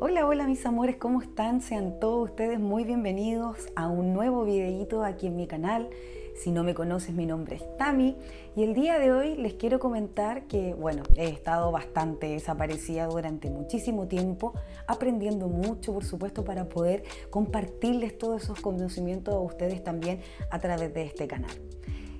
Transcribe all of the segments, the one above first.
Hola, hola mis amores, ¿cómo están? Sean todos ustedes muy bienvenidos a un nuevo videíto aquí en mi canal. Si no me conoces, mi nombre es Tami y el día de hoy les quiero comentar que, bueno, he estado bastante desaparecida durante muchísimo tiempo, aprendiendo mucho, por supuesto, para poder compartirles todos esos conocimientos a ustedes también a través de este canal.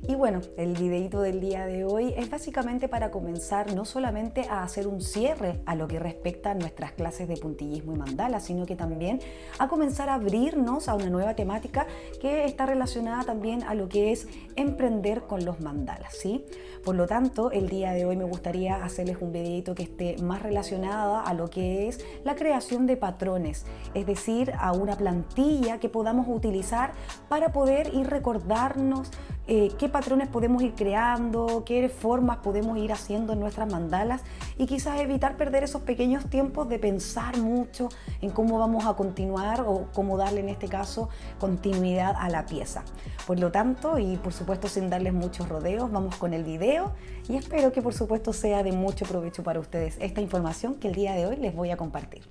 Y bueno, el videito del día de hoy es básicamente para comenzar no solamente a hacer un cierre a lo que respecta a nuestras clases de puntillismo y mandala, sino que también a comenzar a abrirnos a una nueva temática que está relacionada también a lo que es emprender con los mandalas, ¿sí? Por lo tanto, el día de hoy me gustaría hacerles un videito que esté más relacionada a lo que es la creación de patrones, es decir, a una plantilla que podamos utilizar para poder ir recordarnos eh, qué patrones podemos ir creando, qué formas podemos ir haciendo en nuestras mandalas y quizás evitar perder esos pequeños tiempos de pensar mucho en cómo vamos a continuar o cómo darle en este caso continuidad a la pieza. Por lo tanto, y por supuesto sin darles muchos rodeos, vamos con el video y espero que por supuesto sea de mucho provecho para ustedes esta información que el día de hoy les voy a compartir.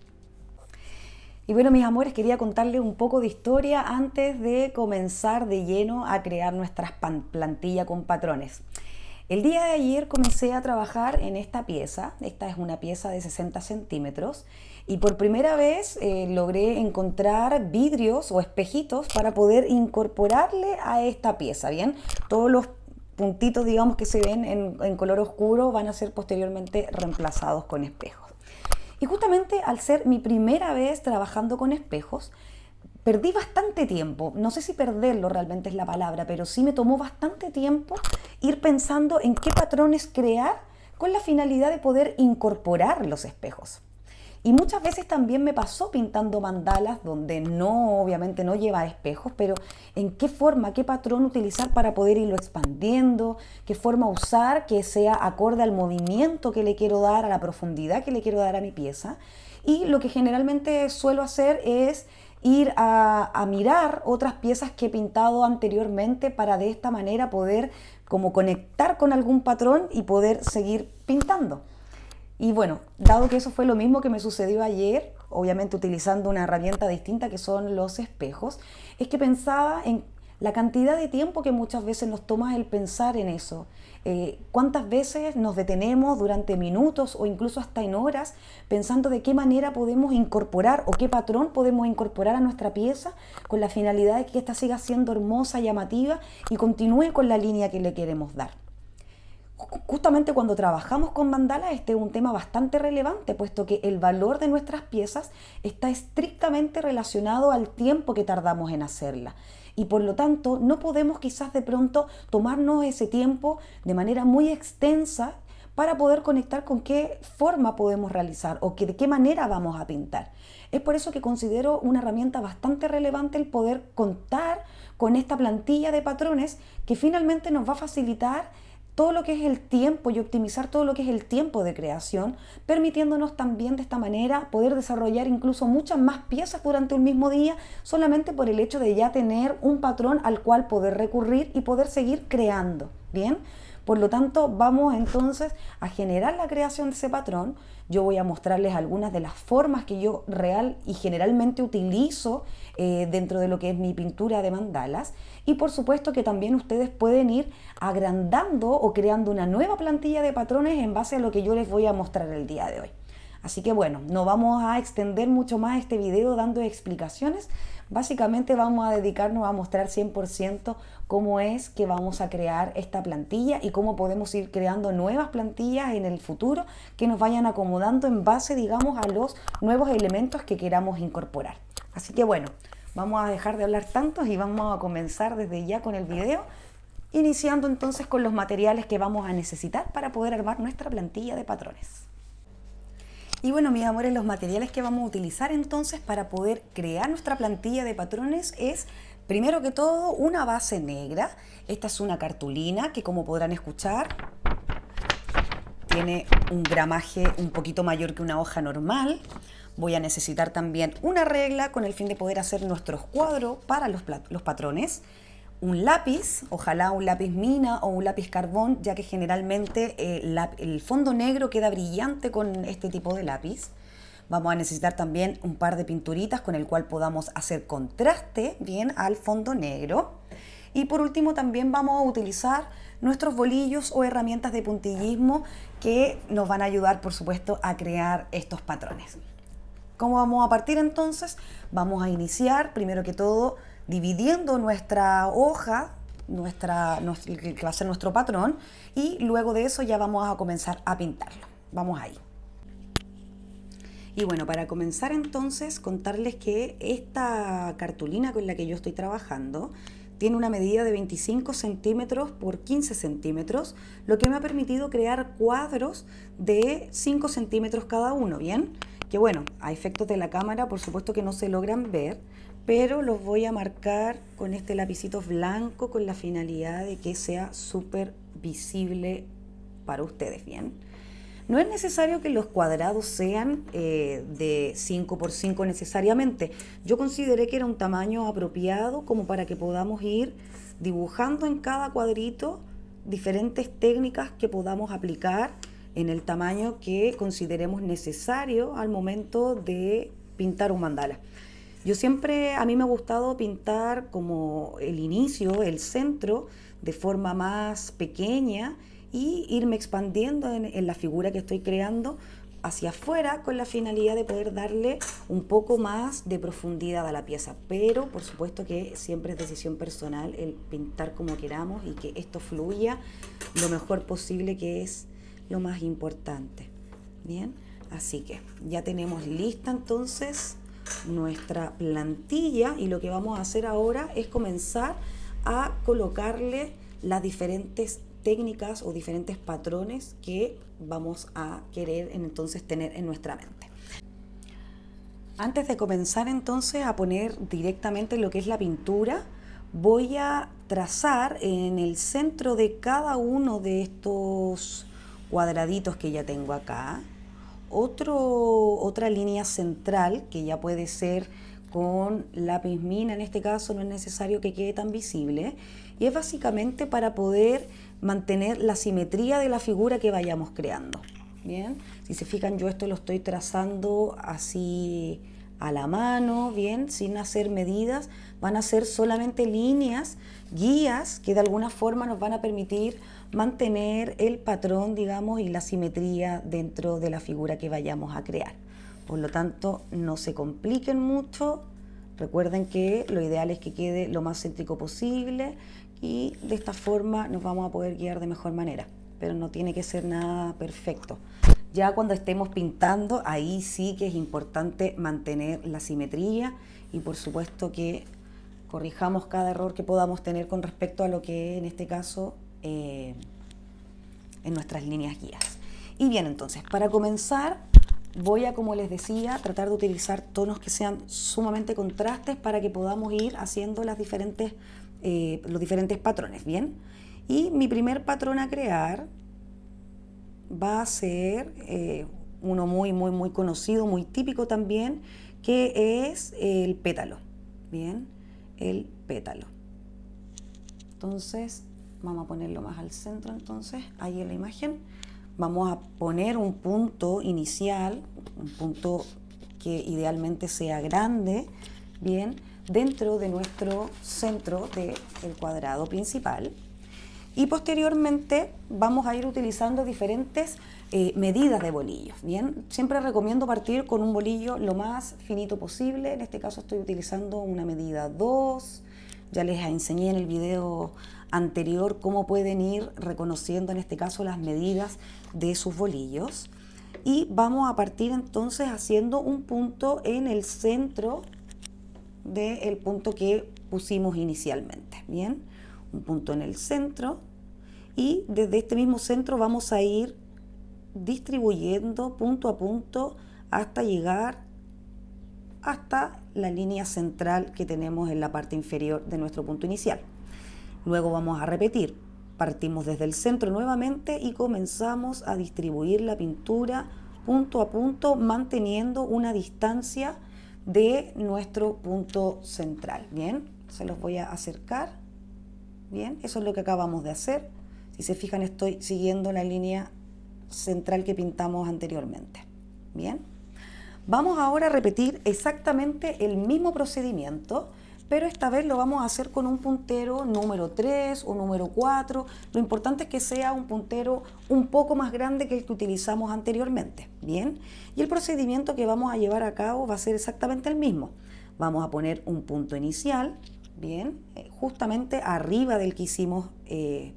Y bueno, mis amores, quería contarles un poco de historia antes de comenzar de lleno a crear nuestras plantilla con patrones. El día de ayer comencé a trabajar en esta pieza, esta es una pieza de 60 centímetros, y por primera vez eh, logré encontrar vidrios o espejitos para poder incorporarle a esta pieza, ¿bien? Todos los puntitos, digamos, que se ven en color oscuro van a ser posteriormente reemplazados con espejos. Y justamente al ser mi primera vez trabajando con espejos, perdí bastante tiempo, no sé si perderlo realmente es la palabra, pero sí me tomó bastante tiempo ir pensando en qué patrones crear con la finalidad de poder incorporar los espejos. Y muchas veces también me pasó pintando mandalas donde no, obviamente no lleva espejos, pero en qué forma, qué patrón utilizar para poder irlo expandiendo, qué forma usar que sea acorde al movimiento que le quiero dar, a la profundidad que le quiero dar a mi pieza. Y lo que generalmente suelo hacer es ir a, a, mirar otras piezas que he pintado anteriormente para de esta manera poder como conectar con algún patrón y poder seguir pintando. Y bueno, dado que eso fue lo mismo que me sucedió ayer, obviamente utilizando una herramienta distinta que son los espejos, es que pensaba en la cantidad de tiempo que muchas veces nos toma el pensar en eso. Eh, ¿Cuántas veces nos detenemos durante minutos o incluso hasta en horas pensando de qué manera podemos incorporar o qué patrón podemos incorporar a nuestra pieza con la finalidad de que ésta siga siendo hermosa, llamativa y continúe con la línea que le queremos dar? justamente cuando trabajamos con mandalas este es un tema bastante relevante, puesto que el valor de nuestras piezas está estrictamente relacionado al tiempo que tardamos en hacerla. Y por lo tanto, no podemos quizás de pronto tomarnos ese tiempo de manera muy extensa para poder conectar con qué forma podemos realizar o que, de qué manera vamos a pintar. Es por eso que considero una herramienta bastante relevante el poder contar con esta plantilla de patrones que finalmente nos va a facilitar todo lo que es el tiempo y optimizar todo lo que es el tiempo de creación, permitiéndonos también de esta manera poder desarrollar incluso muchas más piezas durante un mismo día, solamente por el hecho de ya tener un patrón al cual poder recurrir y poder seguir creando. Bien. Por lo tanto, vamos entonces a generar la creación de ese patrón. Yo voy a mostrarles algunas de las formas que yo real y generalmente utilizo eh, dentro de lo que es mi pintura de mandalas. Y por supuesto que también ustedes pueden ir agrandando o creando una nueva plantilla de patrones en base a lo que yo les voy a mostrar el día de hoy. Así que bueno, no vamos a extender mucho más este video dando explicaciones, Básicamente vamos a dedicarnos a mostrar 100% cómo es que vamos a crear esta plantilla y cómo podemos ir creando nuevas plantillas en el futuro que nos vayan acomodando en base, digamos, a los nuevos elementos que queramos incorporar. Así que bueno, vamos a dejar de hablar tantos y vamos a comenzar desde ya con el video, iniciando entonces con los materiales que vamos a necesitar para poder armar nuestra plantilla de patrones. Y bueno, mis amores, los materiales que vamos a utilizar entonces para poder crear nuestra plantilla de patrones es Primero que todo, una base negra. Esta es una cartulina que como podrán escuchar, tiene un gramaje un poquito mayor que una hoja normal. Voy a necesitar también una regla con el fin de poder hacer nuestros cuadros para los, los patrones un lápiz, ojalá un lápiz mina o un lápiz carbón, ya que generalmente eh, el fondo negro queda brillante con este tipo de lápiz. Vamos a necesitar también un par de pinturitas con el cual podamos hacer contraste bien al fondo negro. Y por último también vamos a utilizar nuestros bolillos o herramientas de puntillismo que nos van a ayudar por supuesto a crear estos patrones. ¿Cómo vamos a partir entonces? Vamos a iniciar primero que todo dividiendo nuestra hoja, nuestra, que va a ser nuestro patrón, y luego de eso ya vamos a comenzar a pintarlo. Vamos ahí. Y bueno, para comenzar entonces, contarles que esta cartulina con la que yo estoy trabajando tiene una medida de 25 centímetros por 15 centímetros, lo que me ha permitido crear cuadros de 5 centímetros cada uno, ¿bien? Que bueno, a efectos de la cámara, por supuesto que no se logran ver, pero los voy a marcar con este lapicito blanco con la finalidad de que sea súper visible para ustedes, ¿bien? No es necesario que los cuadrados sean eh, de 5 x 5 necesariamente. Yo consideré que era un tamaño apropiado como para que podamos ir dibujando en cada cuadrito diferentes técnicas que podamos aplicar en el tamaño que consideremos necesario al momento de pintar un mandala. Yo siempre, a mí me ha gustado pintar como el inicio, el centro, de forma más pequeña y irme expandiendo en, la figura que estoy creando hacia afuera con la finalidad de poder darle un poco más de profundidad a la pieza. Pero por supuesto que siempre es decisión personal el pintar como queramos y que esto fluya lo mejor posible, que es lo más importante. Bien, así que ya tenemos lista entonces nuestra plantilla y lo que vamos a hacer ahora es comenzar a colocarle las diferentes técnicas o diferentes patrones que vamos a querer entonces tener en nuestra mente. Antes de comenzar entonces a poner directamente lo que es la pintura, voy a trazar en el centro de cada uno de estos cuadraditos que ya tengo acá, otra línea central que ya puede ser con la mina, en este caso no es necesario que quede tan visible, y es básicamente para poder mantener la simetría de la figura que vayamos creando. Bien, si se fijan yo esto lo estoy trazando así a la mano, bien, sin hacer medidas, van a ser solamente líneas, guías que de alguna forma nos van a permitir mantener el patrón, digamos, y la simetría dentro de la figura que vayamos a crear. Por lo tanto, no se compliquen mucho. Recuerden que lo ideal es que quede lo más céntrico posible y de esta forma nos vamos a poder guiar de mejor manera. Pero no tiene que ser nada perfecto. Ya cuando estemos pintando, ahí sí que es importante mantener la simetría y por supuesto que corrijamos cada error que podamos tener con respecto a lo que en este caso eh, en nuestras líneas guías. Y bien, entonces, para comenzar, voy a, como les decía, tratar de utilizar tonos que sean sumamente contrastes para que podamos ir haciendo eh, los diferentes patrones, ¿bien? Y mi primer patrón a crear va a ser eh, uno muy, muy, muy conocido, muy típico también, que es el pétalo, ¿bien? El pétalo. Entonces, Vamos a ponerlo más al centro entonces, ahí en la imagen. Vamos a poner un punto inicial, un punto que idealmente sea grande, bien, dentro de nuestro centro del el cuadrado principal. Y posteriormente vamos a ir utilizando diferentes eh, medidas de bolillos, ¿bien? Siempre recomiendo partir con un bolillo lo más finito posible, en este caso estoy utilizando una medida 2, ya les enseñé en el video anterior cómo pueden ir reconociendo en este caso las medidas de sus bolillos. Y vamos a partir entonces haciendo un punto en el centro del punto que pusimos inicialmente. Bien, un punto en el centro y desde este mismo centro vamos a ir distribuyendo punto a punto hasta llegar hasta la línea central que tenemos en la parte inferior de nuestro punto inicial. Luego vamos a repetir, partimos desde el centro nuevamente y comenzamos a distribuir la pintura punto a punto manteniendo una distancia de nuestro punto central. Bien, se los voy a acercar. Bien, eso es lo que acabamos de hacer. Si se fijan, estoy siguiendo la línea central que pintamos anteriormente. Bien. Vamos ahora a repetir exactamente el mismo procedimiento, pero esta vez lo vamos a hacer con un puntero número 3 o número 4. Lo importante es que sea un puntero un poco más grande que el que utilizamos anteriormente. Bien, y el procedimiento que vamos a llevar a cabo va a ser exactamente el mismo. Vamos a poner un punto inicial, bien, eh, justamente arriba del que hicimos eh,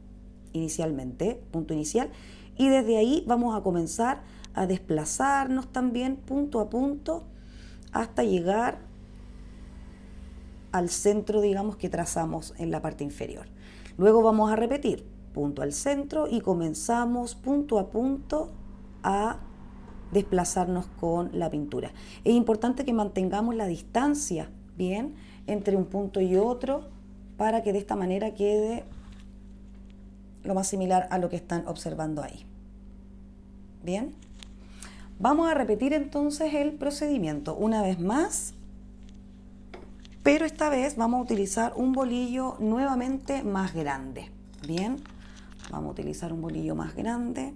inicialmente, punto inicial, y desde ahí vamos a comenzar a desplazarnos también punto a punto hasta llegar al centro, digamos, que trazamos en la parte inferior. Luego vamos a repetir punto al centro y comenzamos punto a punto a desplazarnos con la pintura. Es importante que mantengamos la distancia, ¿bien? Entre un punto y otro para que de esta manera quede lo más similar a lo que están observando ahí. ¿Bien? Vamos a repetir entonces el procedimiento una vez más, pero esta vez vamos a utilizar un bolillo nuevamente más grande. Bien, vamos a utilizar un bolillo más grande.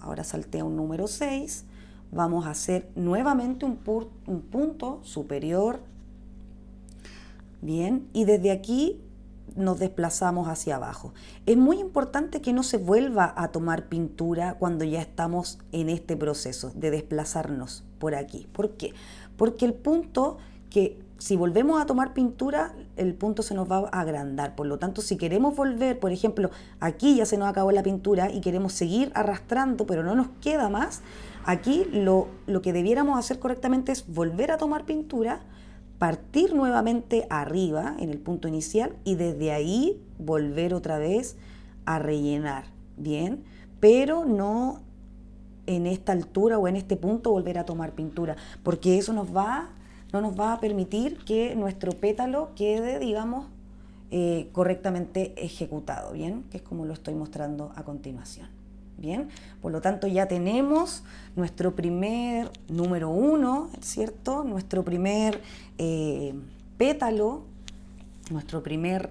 Ahora saltea un número 6. Vamos a hacer nuevamente un, un punto superior. Bien, y desde aquí nos desplazamos hacia abajo. Es muy importante que no se vuelva a tomar pintura cuando ya estamos en este proceso de desplazarnos por aquí. ¿Por qué? Porque el punto que si volvemos a tomar pintura, el punto se nos va a agrandar. Por lo tanto, si queremos volver, por ejemplo, aquí ya se nos acabó la pintura y queremos seguir arrastrando, pero no nos queda más, aquí lo, lo que debiéramos hacer correctamente es volver a tomar pintura, partir nuevamente arriba en el punto inicial y desde ahí volver otra vez a rellenar, ¿bien? Pero no en esta altura o en este punto volver a tomar pintura, porque eso nos va, no nos va a permitir que nuestro pétalo quede, digamos, eh, correctamente ejecutado, ¿bien? Que es como lo estoy mostrando a continuación. Bien, por lo tanto ya tenemos nuestro primer número uno, ¿cierto? Nuestro primer eh, pétalo, nuestro primer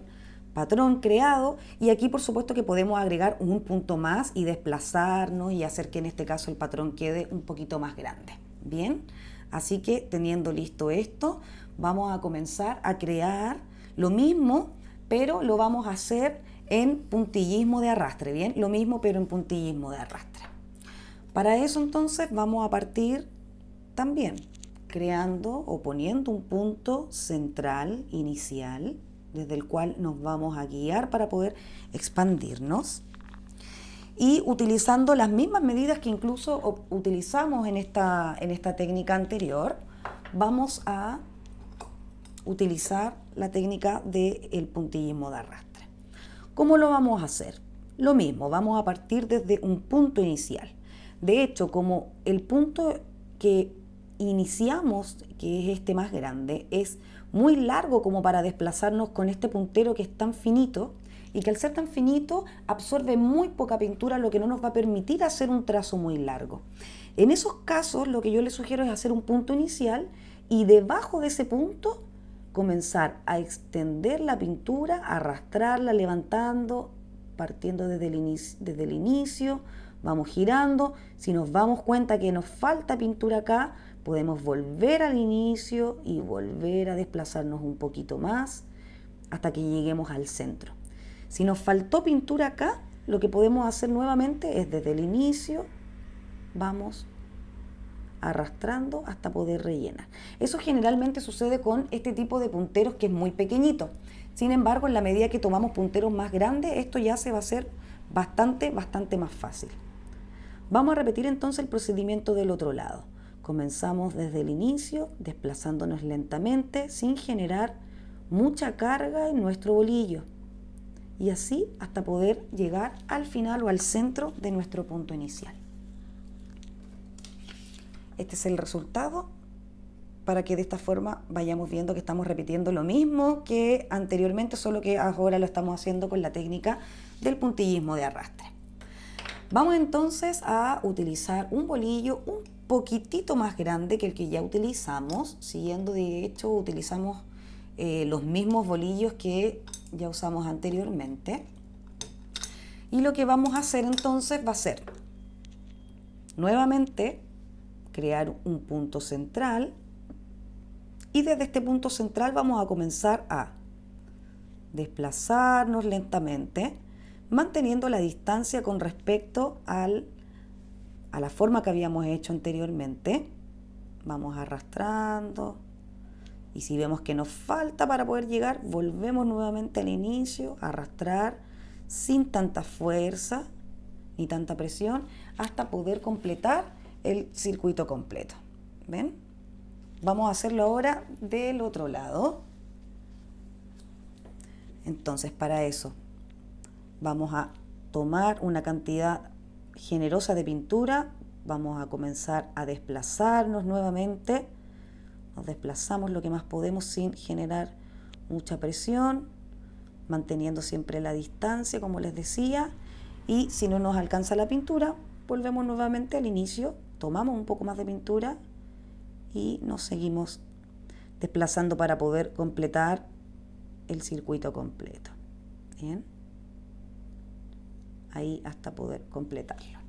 patrón creado y aquí por supuesto que podemos agregar un punto más y desplazarnos y hacer que en este caso el patrón quede un poquito más grande. Bien, así que teniendo listo esto, vamos a comenzar a crear lo mismo, pero lo vamos a hacer en puntillismo de arrastre, ¿bien? Lo mismo pero en puntillismo de arrastre. Para eso entonces vamos a partir también creando o poniendo un punto central, inicial, desde el cual nos vamos a guiar para poder expandirnos. Y utilizando las mismas medidas que incluso utilizamos en esta, en esta técnica anterior, vamos a utilizar la técnica del el puntillismo de arrastre. ¿Cómo lo vamos a hacer? Lo mismo, vamos a partir desde un punto inicial. De hecho, como el punto que iniciamos, que es este más grande, es muy largo como para desplazarnos con este puntero que es tan finito y que al ser tan finito absorbe muy poca pintura, lo que no nos va a permitir hacer un trazo muy largo. En esos casos lo que yo les sugiero es hacer un punto inicial y debajo de ese punto comenzar a extender la pintura, arrastrarla, levantando, partiendo desde desde el inicio, vamos girando, si nos damos cuenta que nos falta pintura acá, Podemos volver al inicio y volver a desplazarnos un poquito más hasta que lleguemos al centro. Si nos faltó pintura acá, lo que podemos hacer nuevamente es desde el inicio, vamos arrastrando hasta poder rellenar. Eso generalmente sucede con este tipo de punteros que es muy pequeñito. Sin embargo, en la medida que tomamos punteros más grandes, esto ya se va a hacer bastante, bastante más fácil. Vamos a repetir entonces el procedimiento del otro lado. Comenzamos desde el inicio, desplazándonos lentamente, sin generar mucha carga en nuestro bolillo. Y así hasta poder llegar al final o al centro de nuestro punto inicial. Este es el resultado para que de esta forma vayamos viendo que estamos repitiendo lo mismo que anteriormente, solo que ahora lo estamos haciendo con la técnica del puntillismo de arrastre. Vamos entonces a utilizar un bolillo un poquitito más grande que el que ya utilizamos, siguiendo de hecho utilizamos eh, los mismos bolillos que ya usamos anteriormente. Y lo que vamos a hacer entonces va a ser nuevamente crear un punto central y desde este punto central vamos a comenzar a desplazarnos lentamente manteniendo la distancia con respecto al a la forma que habíamos hecho anteriormente. Vamos arrastrando. Y si vemos que nos falta para poder llegar, volvemos nuevamente al inicio, arrastrar sin tanta fuerza ni tanta presión hasta poder completar el circuito completo. ¿Ven? Vamos a hacerlo ahora del otro lado. Entonces, para eso vamos a tomar una cantidad generosa de pintura, vamos a comenzar a desplazarnos nuevamente. Nos desplazamos lo que más podemos sin generar mucha presión, manteniendo siempre la distancia, como les decía. Y si no nos alcanza la pintura, volvemos nuevamente al inicio, tomamos un poco más de pintura y nos seguimos desplazando para poder completar el circuito completo. Bien ahí hasta poder completarlo.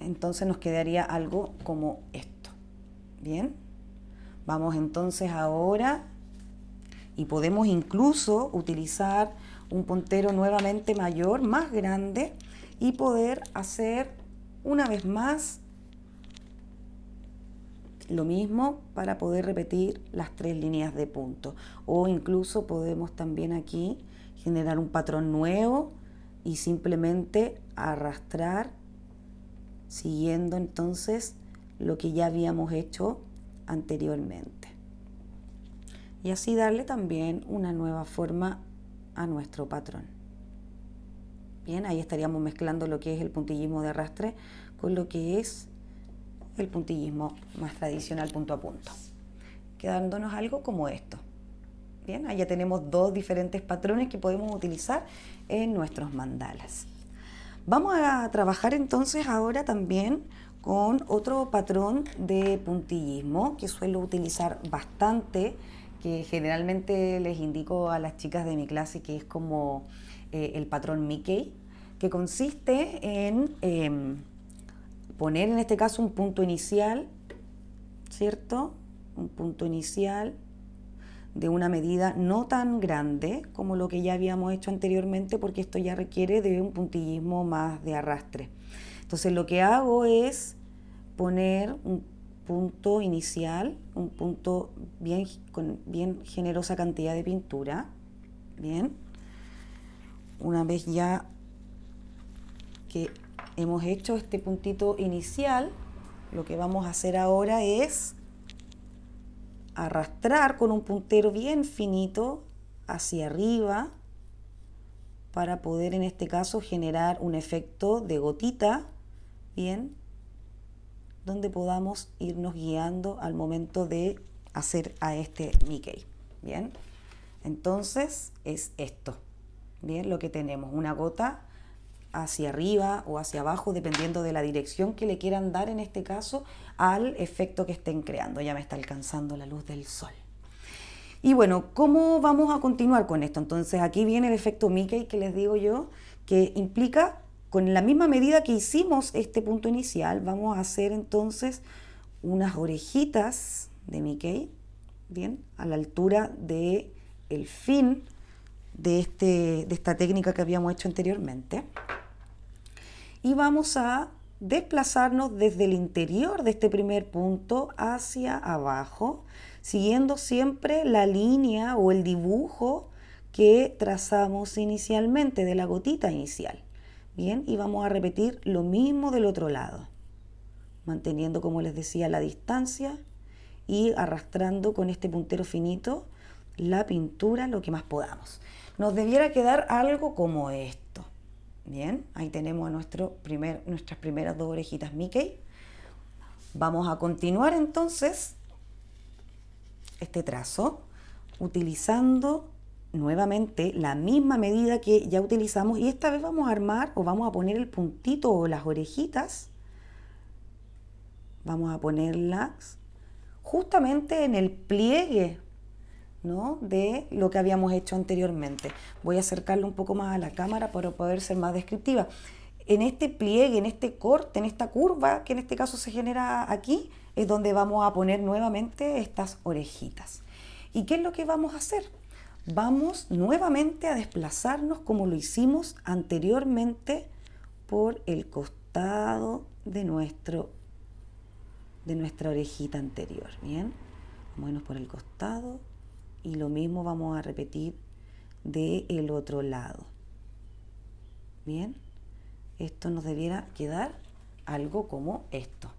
Entonces nos quedaría algo como esto. Bien, vamos entonces ahora y podemos incluso utilizar un puntero nuevamente mayor, más grande y poder hacer una vez más lo mismo para poder repetir las tres líneas de punto. O incluso podemos también aquí generar un patrón nuevo y simplemente arrastrar siguiendo entonces lo que ya habíamos hecho anteriormente. Y así darle también una nueva forma a nuestro patrón. Bien, ahí estaríamos mezclando lo que es el puntillismo de arrastre con lo que es el puntillismo más tradicional punto a punto, quedándonos algo como esto. Bien, allá tenemos dos diferentes patrones que podemos utilizar en nuestros mandalas. Vamos a trabajar entonces ahora también con otro patrón de puntillismo que suelo utilizar bastante, que generalmente les indico a las chicas de mi clase que es como eh, el patrón Mickey, que consiste en em, poner en este caso un punto inicial, ¿cierto? Un punto inicial de una medida no tan grande como lo que ya habíamos hecho anteriormente, porque esto ya requiere de un puntillismo más de arrastre. Entonces lo que hago es poner un punto inicial, un punto bien, con bien generosa cantidad de pintura. Bien. Una vez ya que hemos hecho este puntito inicial, lo que vamos a hacer ahora es arrastrar con un puntero bien finito hacia arriba para poder en este caso generar un efecto de gotita, bien, donde podamos irnos guiando al momento de hacer a este Mickey, bien. Entonces es esto, bien, lo que tenemos, una gota hacia arriba o hacia abajo, dependiendo de la dirección que le quieran dar en este caso al efecto que estén creando. Ya me está alcanzando la luz del sol. Y bueno, ¿cómo vamos a continuar con esto? Entonces aquí viene el efecto Mickey que les digo yo, que implica con la misma medida que hicimos este punto inicial, vamos a hacer entonces unas orejitas de Mickey, bien, a la altura de el fin de, este, de esta técnica que habíamos hecho anteriormente. Y vamos a desplazarnos desde el interior de este primer punto hacia abajo, siguiendo siempre la línea o el dibujo que trazamos inicialmente de la gotita inicial. Bien, y vamos a repetir lo mismo del otro lado, manteniendo, como les decía, la distancia y arrastrando con este puntero finito la pintura lo que más podamos nos debiera quedar algo como esto. Bien, ahí tenemos nuestro primer, nuestras primeras dos orejitas Mickey. Vamos a continuar entonces este trazo utilizando nuevamente la misma medida que ya utilizamos y esta vez vamos a armar o vamos a poner el puntito o las orejitas. Vamos a ponerlas justamente en el pliegue de lo que habíamos hecho anteriormente. Voy a acercarlo un poco más a la cámara para poder ser más descriptiva. En este pliegue, en este corte, en esta curva que en este caso se genera aquí, es donde vamos a poner nuevamente estas orejitas. ¿Y qué es lo que vamos a hacer? Vamos nuevamente a desplazarnos como lo hicimos anteriormente por el costado de, nuestro, de nuestra orejita anterior. Bien, vámonos por el costado, y lo mismo vamos a repetir de el otro lado. Bien, esto nos debiera quedar algo como esto.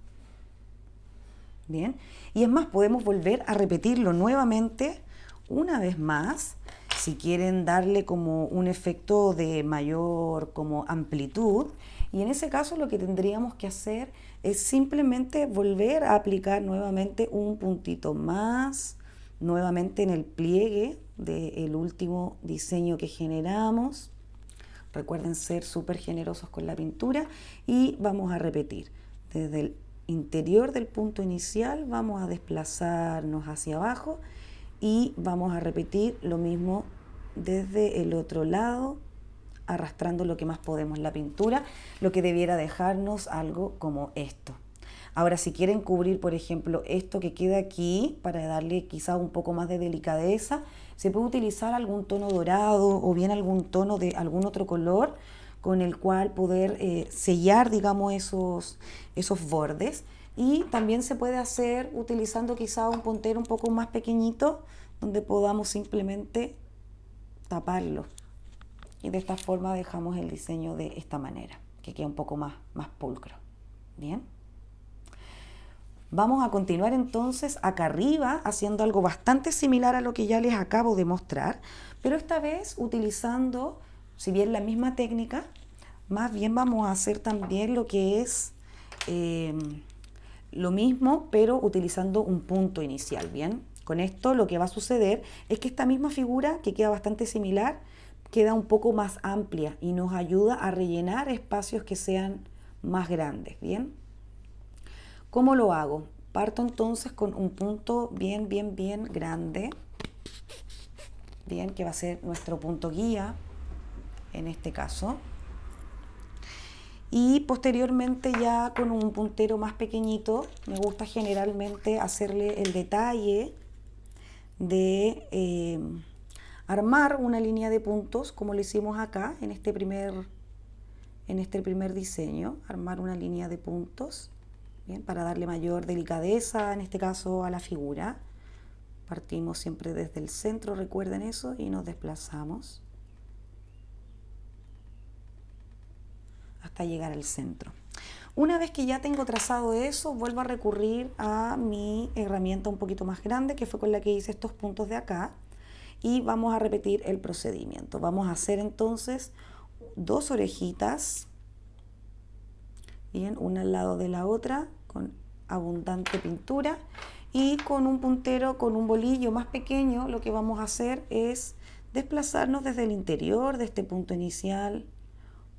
Bien, y es más, podemos volver a repetirlo nuevamente una vez más si quieren darle como un efecto de mayor como amplitud y en ese caso lo que tendríamos que hacer es simplemente volver a aplicar nuevamente un puntito más nuevamente en el pliegue del último diseño que generamos. Recuerden ser súper generosos con la pintura y vamos a repetir. Desde el interior del punto inicial vamos a desplazarnos hacia abajo y vamos a repetir lo mismo desde el otro lado, arrastrando lo que más podemos la pintura, lo que debiera dejarnos algo como esto. Ahora, si quieren cubrir, por ejemplo, esto que queda aquí, para darle quizá un poco más de delicadeza, se puede utilizar algún tono dorado o bien algún tono de algún otro color con el cual poder eh, sellar, digamos, esos, esos bordes. Y también se puede hacer utilizando quizá un puntero un poco más pequeñito, donde podamos simplemente taparlo. Y de esta forma dejamos el diseño de esta manera, que queda un poco más, más pulcro. ¿Bien? Vamos a continuar entonces acá arriba haciendo algo bastante similar a lo que ya les acabo de mostrar, pero esta vez utilizando, si bien la misma técnica, más bien vamos a hacer también lo que es eh, lo mismo, pero utilizando un punto inicial, ¿bien? Con esto lo que va a suceder es que esta misma figura, que queda bastante similar, queda un poco más amplia y nos ayuda a rellenar espacios que sean más grandes, ¿bien? ¿Cómo lo hago? Parto entonces con un punto bien, bien, bien grande. Bien, que va a ser nuestro punto guía en este caso. Y posteriormente ya con un puntero más pequeñito, me gusta generalmente hacerle el detalle de eh, armar una línea de puntos como lo hicimos acá en este primer en este primer diseño, armar una línea de puntos para darle mayor delicadeza, en este caso, a la figura. Partimos siempre desde el centro, recuerden eso, y nos desplazamos hasta llegar al centro. Una vez que ya tengo trazado eso, vuelvo a recurrir a mi herramienta un poquito más grande, que fue con la que hice estos puntos de acá, y vamos a repetir el procedimiento. Vamos a hacer entonces dos orejitas, bien, una al lado de la otra, con abundante pintura y con un puntero, con un bolillo más pequeño, lo que vamos a hacer es desplazarnos desde el interior de este punto inicial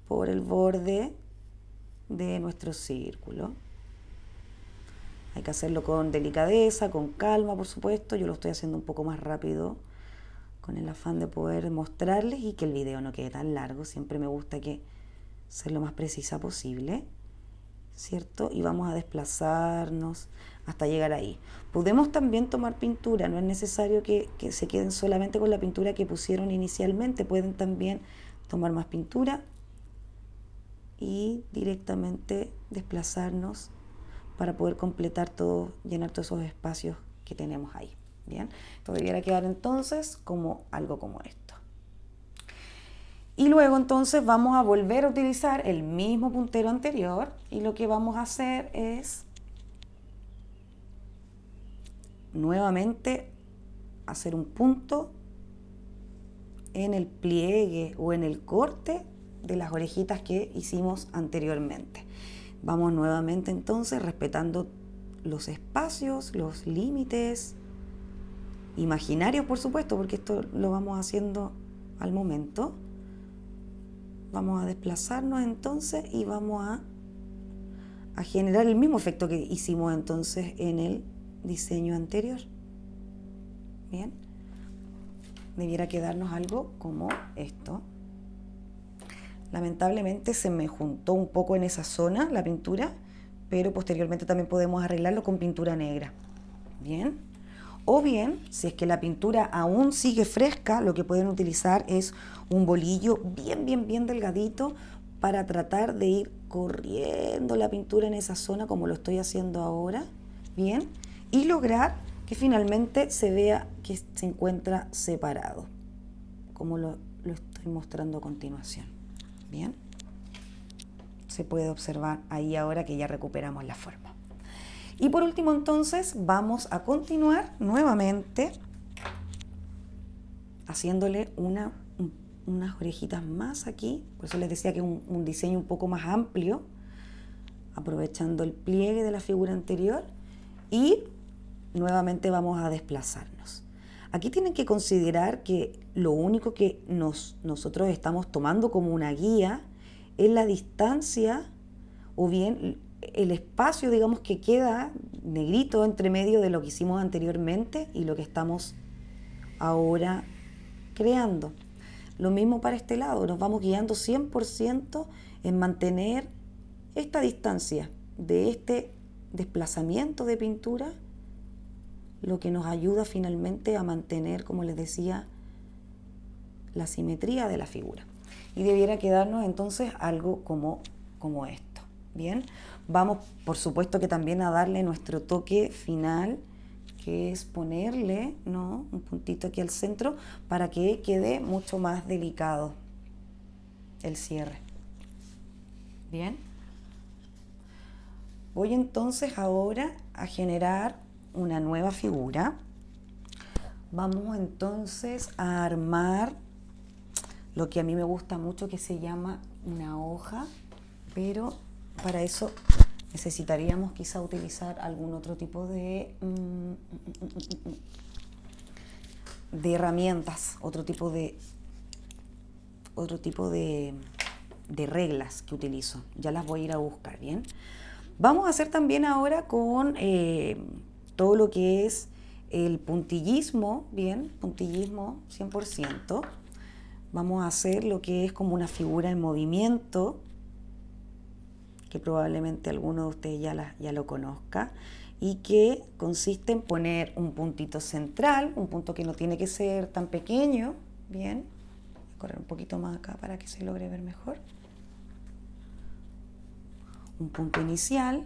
por el borde de nuestro círculo. Hay que hacerlo con delicadeza, con calma, por supuesto. Yo lo estoy haciendo un poco más rápido con el afán de poder mostrarles y que el video no quede tan largo. Siempre me gusta que ser lo más precisa posible. ¿cierto? Y vamos a desplazarnos hasta llegar ahí. Podemos también tomar pintura, no es necesario que, se queden solamente con la pintura que pusieron inicialmente, pueden también tomar más pintura y directamente desplazarnos para poder completar todo, llenar todos esos espacios que tenemos ahí. Bien, podría quedar entonces como algo como esto. Y luego entonces vamos a volver a utilizar el mismo puntero anterior y lo que vamos a hacer es nuevamente hacer un punto en el pliegue o en el corte de las orejitas que hicimos anteriormente. Vamos nuevamente entonces respetando los espacios, los límites imaginarios por supuesto, porque esto lo vamos haciendo al momento. Vamos a desplazarnos entonces y vamos a, generar el mismo efecto que hicimos entonces en el diseño anterior. Bien, debiera quedarnos algo como esto. Lamentablemente se me juntó un poco en esa zona la pintura, pero posteriormente también podemos arreglarlo con pintura negra. Bien. O bien, si es que la pintura aún sigue fresca, lo que pueden utilizar es un bolillo bien, bien, bien delgadito para tratar de ir corriendo la pintura en esa zona como lo estoy haciendo ahora, bien, y lograr que finalmente se vea que se encuentra separado, como lo, estoy mostrando a continuación, bien. Se puede observar ahí ahora que ya recuperamos la forma. Y por último entonces vamos a continuar nuevamente haciéndole una, unas orejitas más aquí. Por eso les decía que un, un diseño un poco más amplio, aprovechando el pliegue de la figura anterior. Y nuevamente vamos a desplazarnos. Aquí tienen que considerar que lo único que nosotros estamos tomando como una guía es la distancia o bien el espacio, digamos, que queda negrito entre medio de lo que hicimos anteriormente y lo que estamos ahora creando. Lo mismo para este lado, nos vamos guiando 100% en mantener esta distancia de este desplazamiento de pintura, lo que nos ayuda finalmente a mantener, como les decía, la simetría de la figura. Y debiera quedarnos entonces algo como, como esto. Bien, Vamos, por supuesto, que también a darle nuestro toque final, que es ponerle un puntito aquí al centro para que quede mucho más delicado el cierre. Bien. Voy entonces ahora a generar una nueva figura. Vamos entonces a armar lo que a mí me gusta mucho que se llama una hoja, pero para eso necesitaríamos quizá utilizar algún otro tipo de, mm, mm, mm, de herramientas, otro tipo de otro tipo de, reglas que utilizo. Ya las voy a ir a buscar, ¿bien? Vamos a hacer también ahora con eh, todo lo que es el puntillismo, ¿bien? Puntillismo 100%. Vamos a hacer lo que es como una figura en movimiento, que probablemente alguno de ustedes ya, ya lo conozca, y que consiste en poner un puntito central, un punto que no tiene que ser tan pequeño, bien, voy a correr un poquito más acá para que se logre ver mejor, un punto inicial,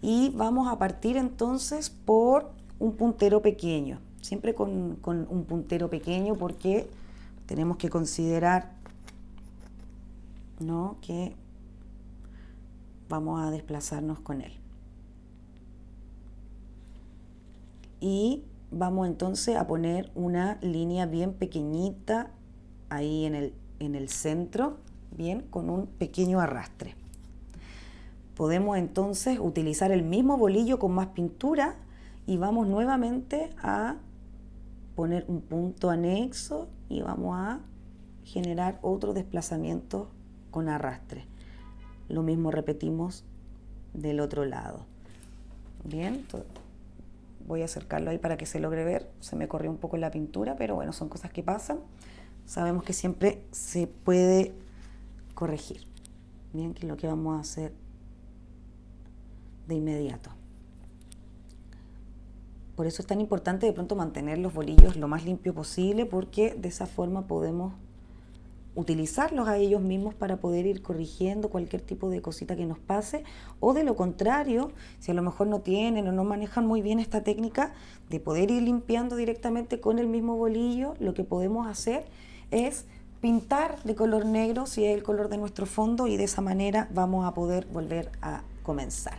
y vamos a partir entonces por un puntero pequeño, siempre con, con un puntero pequeño porque tenemos que considerar ¿no? que vamos a desplazarnos con él. Y vamos entonces a poner una línea bien pequeñita ahí en el, en el centro, bien, con un pequeño arrastre. Podemos entonces utilizar el mismo bolillo con más pintura y vamos nuevamente a poner un punto anexo y vamos a generar otro desplazamiento con arrastre. Lo mismo repetimos del otro lado. Bien, voy a acercarlo ahí para que se logre ver. Se me corrió un poco la pintura, pero bueno, son cosas que pasan. Sabemos que siempre se puede corregir. Bien, que es lo que vamos a hacer de inmediato. Por eso es tan importante de pronto mantener los bolillos lo más limpio posible porque de esa forma podemos utilizarlos a ellos mismos para poder ir corrigiendo cualquier tipo de cosita que nos pase o de lo contrario, si a lo mejor no tienen o no manejan muy bien esta técnica de poder ir limpiando directamente con el mismo bolillo, lo que podemos hacer es pintar de color negro si es el color de nuestro fondo y de esa manera vamos a poder volver a comenzar.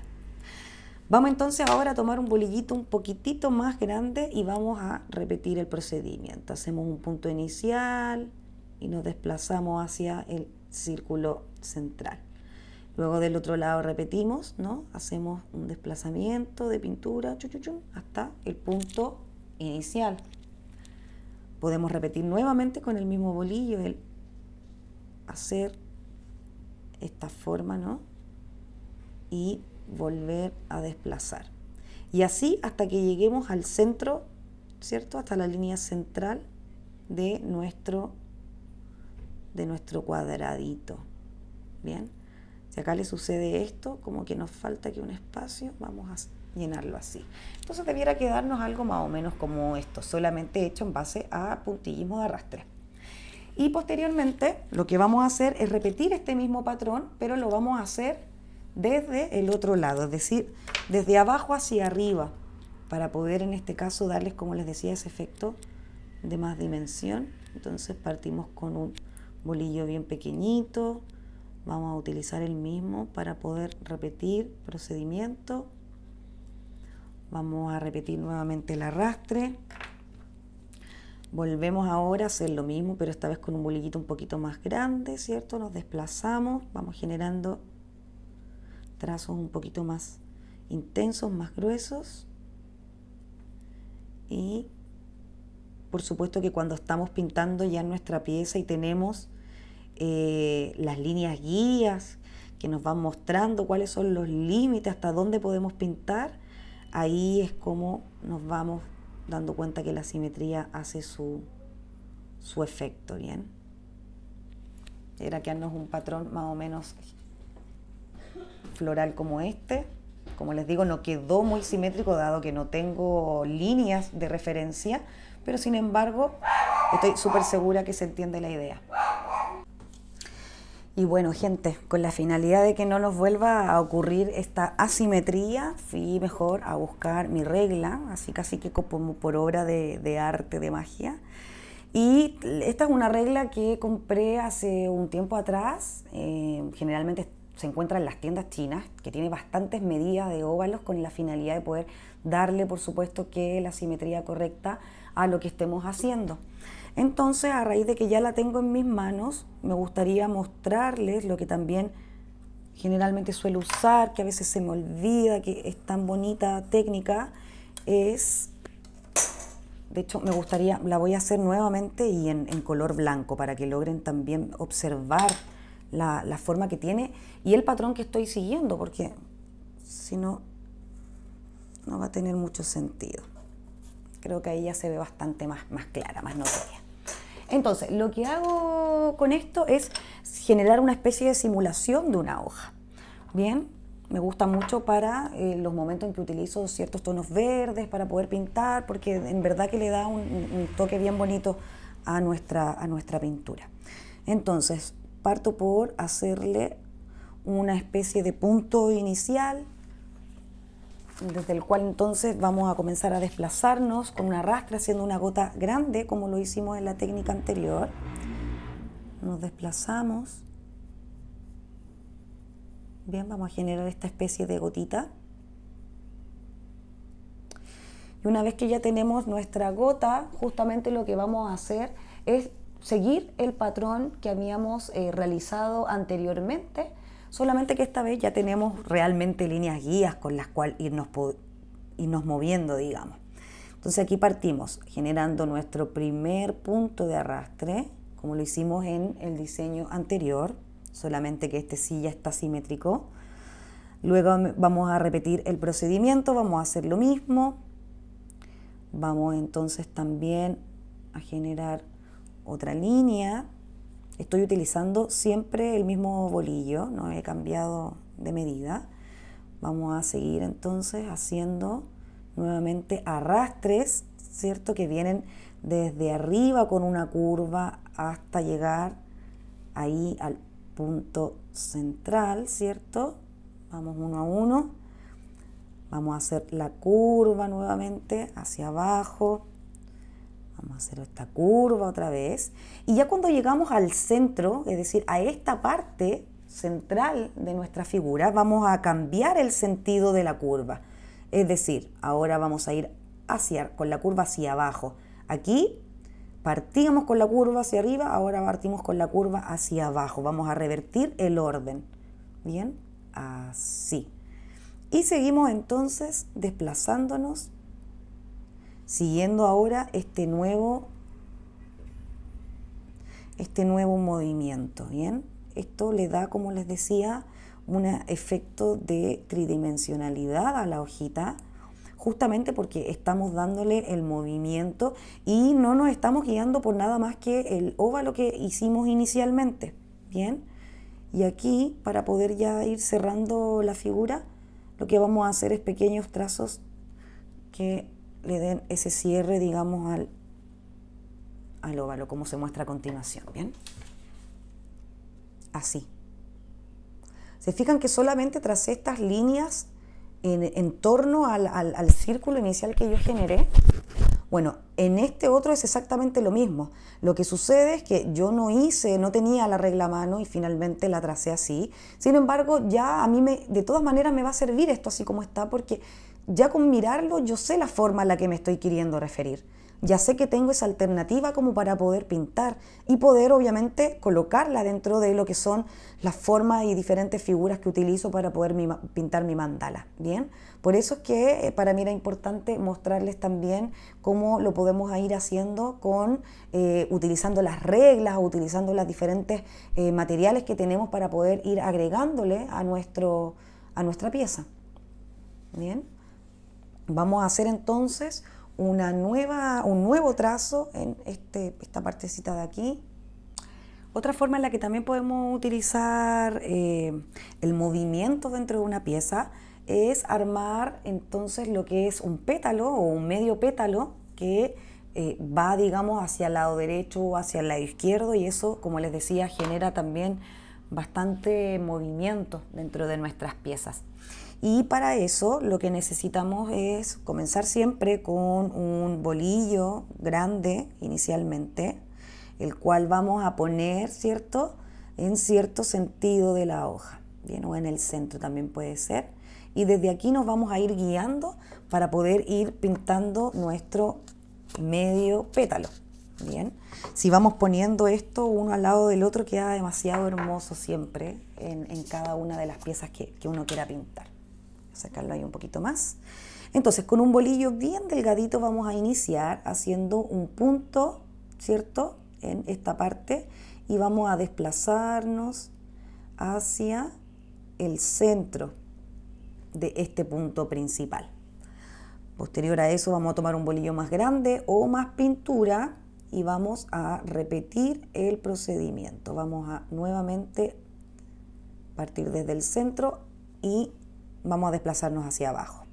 Vamos entonces ahora a tomar un bolillito un poquitito más grande y vamos a repetir el procedimiento. Hacemos un punto inicial, y nos desplazamos hacia el círculo central. Luego del otro lado repetimos, ¿no? Hacemos un desplazamiento de pintura hasta el punto inicial. Podemos repetir nuevamente con el mismo bolillo el hacer esta forma, ¿no? Y volver a desplazar. Y así hasta que lleguemos al centro, ¿cierto? Hasta la línea central de nuestro de nuestro cuadradito. Bien, si acá le sucede esto, como que nos falta que un espacio, vamos a llenarlo así. Entonces debiera quedarnos algo más o menos como esto, solamente hecho en base a puntillismo de arrastre. Y posteriormente lo que vamos a hacer es repetir este mismo patrón, pero lo vamos a hacer desde el otro lado, es decir, desde abajo hacia arriba, para poder en este caso darles, como les decía, ese efecto de más dimensión. Entonces partimos con un bolillo bien pequeñito. Vamos a utilizar el mismo para poder repetir procedimiento. Vamos a repetir nuevamente el arrastre. Volvemos ahora a hacer lo mismo, pero esta vez con un bolillito un poquito más grande, ¿cierto? Nos desplazamos, vamos generando trazos un poquito más intensos, más gruesos. Y por supuesto que cuando estamos pintando ya nuestra pieza y tenemos eh, las líneas guías que nos van mostrando cuáles son los límites, hasta dónde podemos pintar, ahí es como nos vamos dando cuenta que la simetría hace su, efecto, ¿bien? Era quedarnos un patrón más o menos floral como este. Como les digo, no quedó muy simétrico dado que no tengo líneas de referencia, pero sin embargo estoy súper segura que se entiende la idea. Y bueno, gente, con la finalidad de que no nos vuelva a ocurrir esta asimetría, fui mejor a buscar mi regla, así casi que como por obra de, arte, de magia. Y esta es una regla que compré hace un tiempo atrás, eh, generalmente se encuentra en las tiendas chinas, que tiene bastantes medidas de óvalos con la finalidad de poder darle, por supuesto, que la asimetría correcta a lo que estemos haciendo. Entonces, a raíz de que ya la tengo en mis manos, me gustaría mostrarles lo que también generalmente suelo usar, que a veces se me olvida, que es tan bonita técnica, es... De hecho, me gustaría, la voy a hacer nuevamente y en, color blanco para que logren también observar la forma que tiene y el patrón que estoy siguiendo, porque si no, no va a tener mucho sentido. Creo que ahí ya se ve bastante más, más clara, más notoria. Entonces, lo que hago con esto es generar una especie de simulación de una hoja. Bien, me gusta mucho para eh, los momentos en que utilizo ciertos tonos verdes para poder pintar, porque en verdad que le da un, toque bien bonito a nuestra, a nuestra pintura. Entonces, parto por hacerle una especie de punto inicial desde el cual entonces vamos a comenzar a desplazarnos con una rastra haciendo una gota grande como lo hicimos en la técnica anterior. Nos desplazamos. Bien, vamos a generar esta especie de gotita. Y una vez que ya tenemos nuestra gota, justamente lo que vamos a hacer es seguir el patrón que habíamos eh, realizado anteriormente Solamente que esta vez ya tenemos realmente líneas guías con las cuales irnos, moviendo, digamos. Entonces aquí partimos generando nuestro primer punto de arrastre, como lo hicimos en el diseño anterior, solamente que este sí ya está simétrico. Luego vamos a repetir el procedimiento, vamos a hacer lo mismo. Vamos entonces también a generar otra línea Estoy utilizando siempre el mismo bolillo, no he cambiado de medida. Vamos a seguir entonces haciendo nuevamente arrastres, ¿cierto? Que vienen desde arriba con una curva hasta llegar ahí al punto central, ¿cierto? Vamos uno a uno. Vamos a hacer la curva nuevamente hacia abajo Vamos a hacer esta curva otra vez. Y ya cuando llegamos al centro, es decir, a esta parte central de nuestra figura, vamos a cambiar el sentido de la curva. Es decir, ahora vamos a ir hacia, con la curva hacia abajo. Aquí partíamos con la curva hacia arriba, ahora partimos con la curva hacia abajo. Vamos a revertir el orden. Bien, así. Y seguimos entonces desplazándonos siguiendo ahora este nuevo, este nuevo movimiento. ¿bien? Esto le da, como les decía, un efecto de tridimensionalidad a la hojita, justamente porque estamos dándole el movimiento y no nos estamos guiando por nada más que el óvalo que hicimos inicialmente. Bien, y aquí para poder ya ir cerrando la figura, lo que vamos a hacer es pequeños trazos que le den ese cierre, digamos, al, al óvalo, como se muestra a continuación, ¿bien? Así. Se fijan que solamente tras estas líneas en, torno al, círculo inicial que yo generé, bueno, en este otro es exactamente lo mismo. Lo que sucede es que yo no hice, no tenía la regla a mano y finalmente la tracé así. Sin embargo, ya a mí me, de todas maneras me va a servir esto así como está porque ya con mirarlo yo sé la forma a la que me estoy queriendo referir. Ya sé que tengo esa alternativa como para poder pintar y poder obviamente colocarla dentro de lo que son las formas y diferentes figuras que utilizo para poder pintar mi mandala. Bien, por eso es que eh, para mí era importante mostrarles también cómo lo podemos ir haciendo con eh, utilizando las reglas o utilizando los diferentes eh, materiales que tenemos para poder ir agregándole a, nuestro, a nuestra pieza. Vamos a hacer entonces un nuevo trazo en este, esta partecita de aquí. Otra forma en la que también podemos utilizar eh, el movimiento dentro de una pieza es armar entonces lo que es un pétalo o un medio pétalo que eh, va, digamos, hacia el lado derecho o hacia el lado izquierdo y eso, como les decía, genera también bastante movimiento dentro de nuestras piezas. Y para eso lo que necesitamos es comenzar siempre con un bolillo grande inicialmente, el cual vamos a poner, ¿cierto? En cierto sentido de la hoja, bien, o en el centro también puede ser. Y desde aquí nos vamos a ir guiando para poder ir pintando nuestro medio pétalo. Bien, si vamos poniendo esto uno al lado del otro, queda demasiado hermoso siempre en, cada una de las piezas que uno quiera pintar sacarlo ahí un poquito más. Entonces, con un bolillo bien delgadito vamos a iniciar haciendo un punto, ¿cierto? En esta parte y vamos a desplazarnos hacia el centro de este punto principal. Posterior a eso vamos a tomar un bolillo más grande o más pintura y vamos a repetir el procedimiento. Vamos a nuevamente partir desde el centro y vamos a desplazarnos hacia abajo.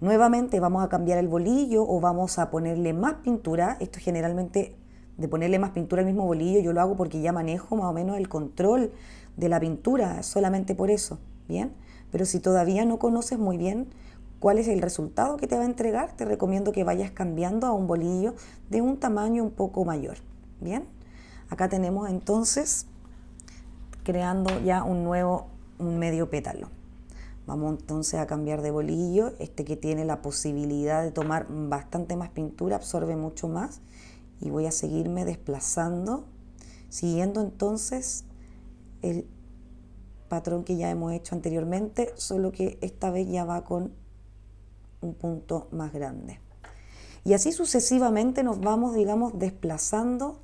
Nuevamente vamos a cambiar el bolillo o vamos a ponerle más pintura. Esto generalmente de ponerle más pintura al mismo bolillo yo lo hago porque ya manejo más o menos el control de la pintura, solamente por eso, ¿bien? Pero si todavía no conoces muy bien cuál es el resultado que te va a entregar, te recomiendo que vayas cambiando a un bolillo de un tamaño un poco mayor, ¿bien? Acá tenemos entonces creando ya un nuevo un medio pétalo. Vamos entonces a cambiar de bolillo, este que tiene la posibilidad de tomar bastante más pintura, absorbe mucho más y voy a seguirme desplazando, siguiendo entonces el patrón que ya hemos hecho anteriormente, solo que esta vez ya va con un punto más grande. Y así sucesivamente nos vamos, digamos, desplazando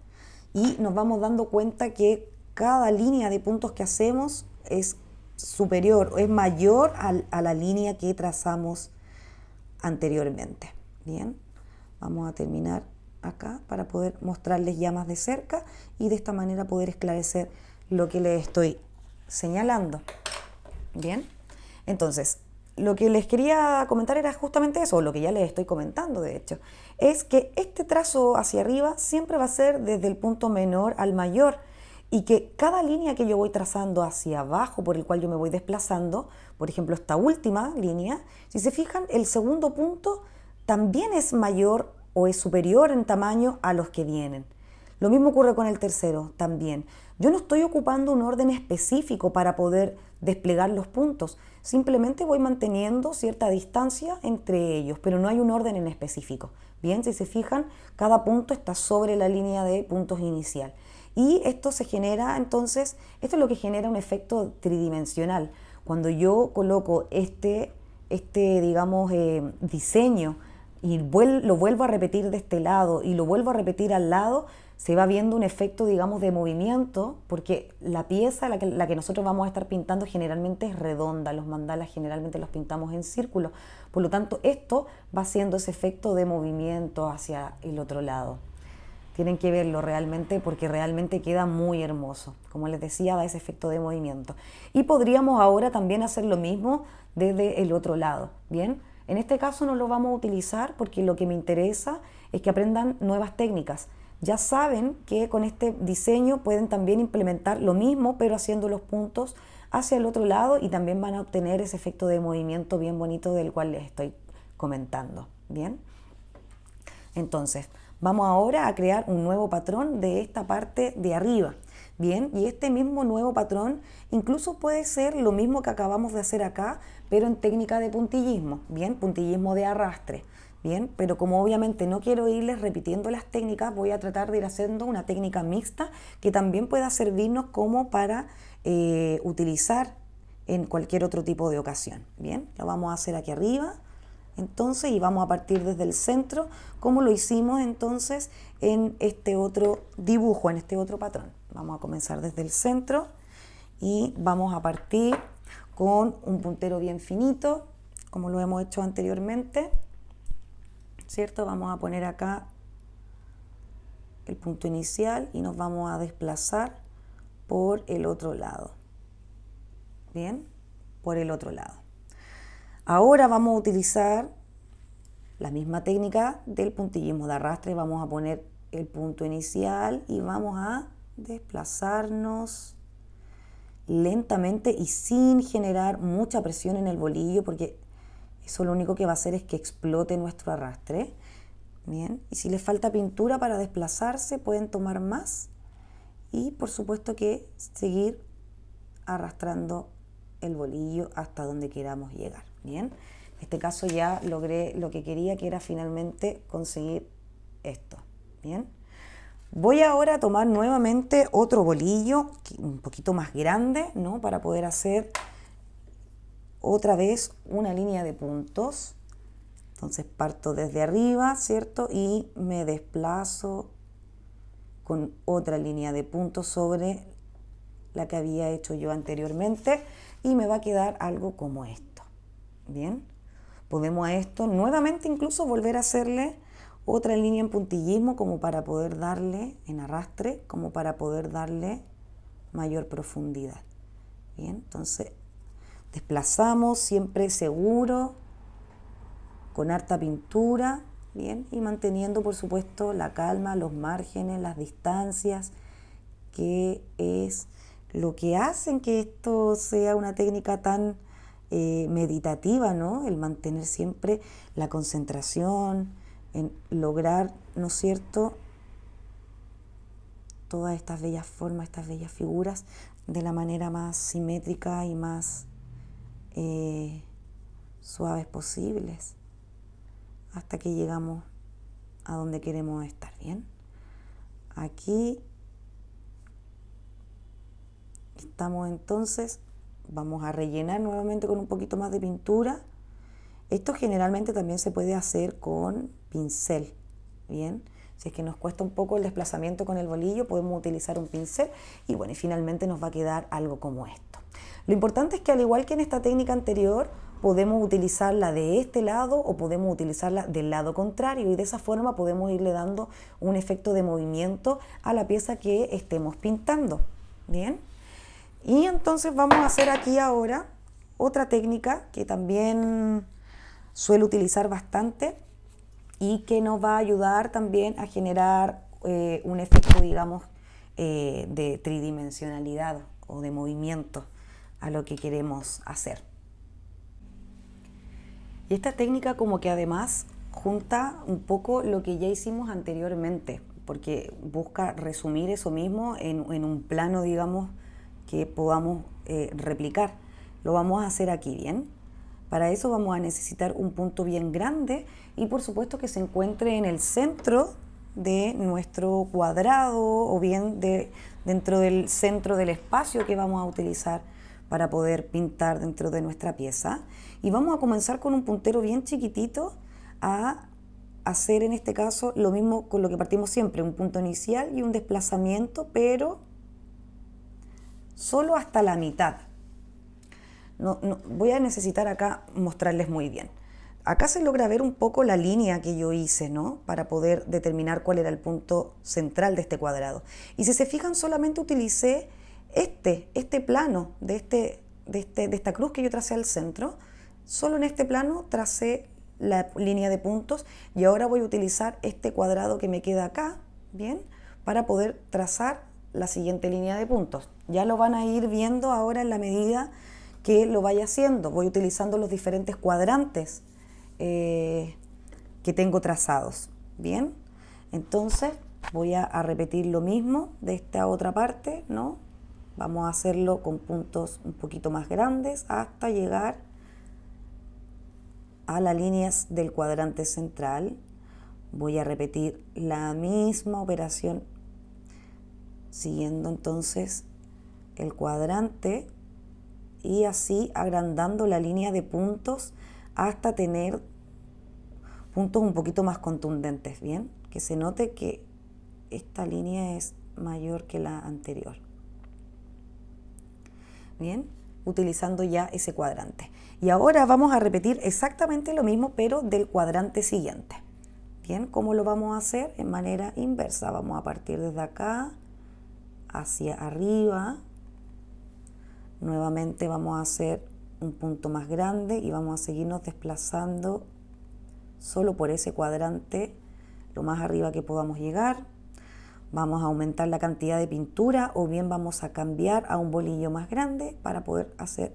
y nos vamos dando cuenta que cada línea de puntos que hacemos es superior o es mayor a la línea que trazamos anteriormente. Bien, vamos a terminar acá para poder mostrarles ya más de cerca y de esta manera poder esclarecer lo que les estoy señalando. Bien, entonces lo que les quería comentar era justamente eso, lo que ya les estoy comentando de hecho, es que este trazo hacia arriba siempre va a ser desde el punto menor al mayor y que cada línea que yo voy trazando hacia abajo, por el cual yo me voy desplazando, por ejemplo, esta última línea, si se fijan, el segundo punto también es mayor o es superior en tamaño a los que vienen. Lo mismo ocurre con el tercero también. Yo no estoy ocupando un orden específico para poder desplegar los puntos, simplemente voy manteniendo cierta distancia entre ellos, pero no hay un orden en específico. Bien, si se fijan, cada punto está sobre la línea de puntos inicial. Y esto se genera, entonces, esto es lo que genera un efecto tridimensional. Cuando yo coloco este, este digamos, eh, diseño y lo vuelvo a repetir de este lado y lo vuelvo a repetir al lado, se va viendo un efecto, digamos, de movimiento, porque la pieza, la que, la que, nosotros vamos a estar pintando, generalmente es redonda, los mandalas generalmente los pintamos en círculo, por lo tanto, esto va haciendo ese efecto de movimiento hacia el otro lado tienen que verlo realmente porque realmente queda muy hermoso. Como les decía, da ese efecto de movimiento. Y podríamos ahora también hacer lo mismo desde el otro lado, ¿bien? En este caso no lo vamos a utilizar porque lo que me interesa es que aprendan nuevas técnicas. Ya saben que con este diseño pueden también implementar lo mismo, pero haciendo los puntos hacia el otro lado y también van a obtener ese efecto de movimiento bien bonito del cual les estoy comentando, ¿bien? Entonces, Vamos ahora a crear un nuevo patrón de esta parte de arriba. Bien, y este mismo nuevo patrón incluso puede ser lo mismo que acabamos de hacer acá, pero en técnica de puntillismo, bien, puntillismo de arrastre. Bien, pero como obviamente no quiero irles repitiendo las técnicas, voy a tratar de ir haciendo una técnica mixta que también pueda servirnos como para eh, utilizar en cualquier otro tipo de ocasión. Bien, lo vamos a hacer aquí arriba. Entonces, y vamos a partir desde el centro, como lo hicimos entonces en este otro dibujo, en este otro patrón. Vamos a comenzar desde el centro y vamos a partir con un puntero bien finito, como lo hemos hecho anteriormente. ¿Cierto? Vamos a poner acá el punto inicial y nos vamos a desplazar por el otro lado. ¿Bien? Por el otro lado. Ahora vamos a utilizar la misma técnica del puntillismo de arrastre. Vamos a poner el punto inicial y vamos a desplazarnos lentamente y sin generar mucha presión en el bolillo porque eso lo único que va a hacer es que explote nuestro arrastre. Bien, y si les falta pintura para desplazarse pueden tomar más y por supuesto que seguir arrastrando el bolillo hasta donde queramos llegar. Bien, en este caso ya logré lo que quería, que era finalmente conseguir esto. Bien, voy ahora a tomar nuevamente otro bolillo un poquito más grande, ¿no? Para poder hacer otra vez una línea de puntos. Entonces parto desde arriba, ¿cierto? Y me desplazo con otra línea de puntos sobre la que había hecho yo anteriormente y me va a quedar algo como esto. ¿Bien? Podemos a esto nuevamente incluso volver a hacerle otra línea en puntillismo como para poder darle, en arrastre, como para poder darle mayor profundidad. Bien, entonces desplazamos siempre seguro, con harta pintura, bien, y manteniendo por supuesto la calma, los márgenes, las distancias, que es lo que hacen que esto sea una técnica tan eh, meditativa, ¿no? El mantener siempre la concentración, en lograr, ¿no es cierto?, todas estas bellas formas, estas bellas figuras de la manera más simétrica y más eh, suaves posibles hasta que llegamos a donde queremos estar bien. Aquí estamos entonces Vamos a rellenar nuevamente con un poquito más de pintura. Esto generalmente también se puede hacer con pincel, ¿bien? Si es que nos cuesta un poco el desplazamiento con el bolillo, podemos utilizar un pincel y bueno, y finalmente nos va a quedar algo como esto. Lo importante es que al igual que en esta técnica anterior, podemos utilizarla de este lado o podemos utilizarla del lado contrario y de esa forma podemos irle dando un efecto de movimiento a la pieza que estemos pintando. ¿Bien? Y entonces vamos a hacer aquí ahora otra técnica que también suelo utilizar bastante y que nos va a ayudar también a generar eh, un efecto, digamos, eh, de tridimensionalidad o de movimiento a lo que queremos hacer. Y esta técnica como que además junta un poco lo que ya hicimos anteriormente, porque busca resumir eso mismo en un plano, digamos, podamos eh, replicar. Lo vamos a hacer aquí, ¿bien? Para eso vamos a necesitar un punto bien grande y por supuesto que se encuentre en el centro de nuestro cuadrado o bien de, dentro del centro del espacio que vamos a utilizar para poder pintar dentro de nuestra pieza. Y vamos a comenzar con un puntero bien chiquitito a hacer en este caso lo mismo con lo que partimos siempre, un punto inicial y un desplazamiento, pero solo hasta la mitad. No, voy a necesitar acá mostrarles muy bien. Acá se logra ver un poco la línea que yo hice, ¿no? Para poder determinar cuál era el punto central de este cuadrado. Y si se fijan, solamente utilicé este, este plano de, este, de, este, de esta cruz que yo tracé al centro. Solo en este plano tracé la línea de puntos y ahora voy a utilizar este cuadrado que me queda acá, ¿bien? Para poder trazar la siguiente línea de puntos. Ya lo van a ir viendo ahora en la medida que lo vaya haciendo. Voy utilizando los diferentes cuadrantes eh, que tengo trazados. Bien, entonces voy a, a, repetir lo mismo de esta otra parte, ¿no? Vamos a hacerlo con puntos un poquito más grandes hasta llegar a las líneas del cuadrante central. Voy a repetir la misma operación siguiendo entonces el cuadrante y así agrandando la línea de puntos hasta tener puntos un poquito más contundentes, ¿bien? Que se note que esta línea es mayor que la anterior. ¿Bien? Utilizando ya ese cuadrante. Y ahora vamos a repetir exactamente lo mismo, pero del cuadrante siguiente. ¿Bien? ¿Cómo lo vamos a hacer? En manera inversa. Vamos a partir desde acá hacia arriba. Nuevamente vamos a hacer un punto más grande y vamos a seguirnos desplazando solo por ese cuadrante lo más arriba que podamos llegar. Vamos a aumentar la cantidad de pintura o bien vamos a cambiar a un bolillo más grande para poder hacer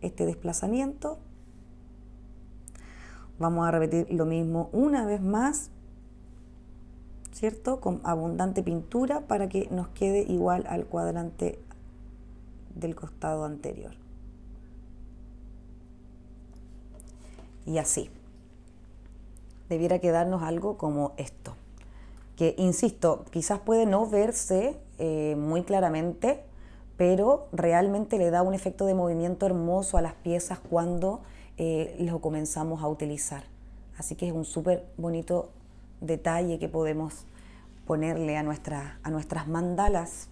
este desplazamiento. Vamos a repetir lo mismo una vez más ¿cierto? Con abundante pintura para que nos quede igual al cuadrante del costado anterior. Y así. Debiera quedarnos algo como esto. Que, insisto, quizás puede no verse eh, muy claramente, pero realmente le da un efecto de movimiento hermoso a las piezas cuando eh, lo comenzamos a utilizar. Así que es un súper bonito detalle que podemos ponerle a, nuestra, a nuestras mandalas.